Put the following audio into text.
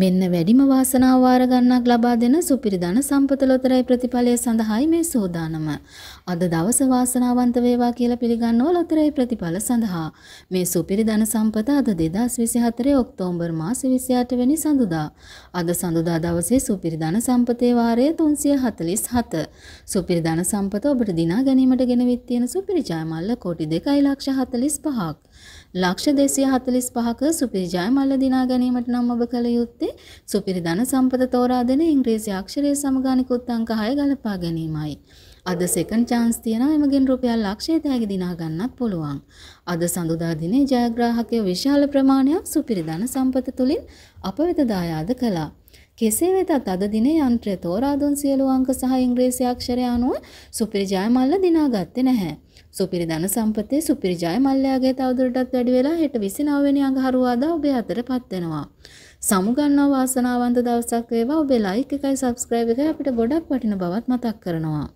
මෙන්න වැඩිම වාසනාව වාර ගන්නක් ලබා දෙන සුපිරි ධන සම්පත ලොතරැයි ප්‍රතිඵලය සඳහායි මේ සූදානම. අද දවස වාසනාවන්ත වේවා කියලා පිළිගන්නවා ලොතරැයි ප්‍රතිඵල සඳහා. මේ සුපිරි ධන සම්පත අද 2024 ඔක්තෝබර් මාස 28 වෙනි සඳුදා. අද සඳුදා දවසේ සුපිරි ධන සම්පතේ වාරය 347. සුපිරි ධන සම්පත ඔබට දිනා ගැනීමට ගෙනවිත් තියෙන සුපිරි ජයමල්ල කෝටි 2.45ක්. ලක්ෂ 245ක සුපිරි ජයමල්ල දිනා ගැනීමට නම් ඔබ කළ යුත්තේ කරන්නේ සුපිරි ධන සම්පත තෝරා දෙන ඉංග්‍රීසි අක්ෂරයේ සමගානිකුත් අංක 6 ගලපා ගැනීමයි. අද සෙකන්ඩ් චාන්ස් තියෙනවා එමගෙන් රුපියල් ලක්ෂය තෑගි දිනා ගන්නත් පුළුවන්. අද සඳුදා දිනේ ජයග්‍රාහකයෝ විශාල ප්‍රමාණයක් සුපිරි ධන සම්පත තුලින් අප වෙත දායාද කළා. කෙසේ වෙතත් අද දින යන්ත්‍රය තෝරා දුන් සියලු අංක සහ ඉංග්‍රීසි අක්ෂර අනුව සුපිරි ජයමල්ල දිනාගත්තේ නැහැ. සුපිරි ධන සම්පතේ සුපිරි ජයමල්ලයාගේ තවදුරටත් වැඩි වෙලා හෙට 29 වෙනි අඟහරුවාදා ඔබේ අතටපත් වෙනවා. සමුගන්නා වාසනාවන්ත දවසක් වේවා ඔබේ ලයික් එකයි subscribe එකයි අපිට ගොඩක් වටින බවත් මතක් කරනවා.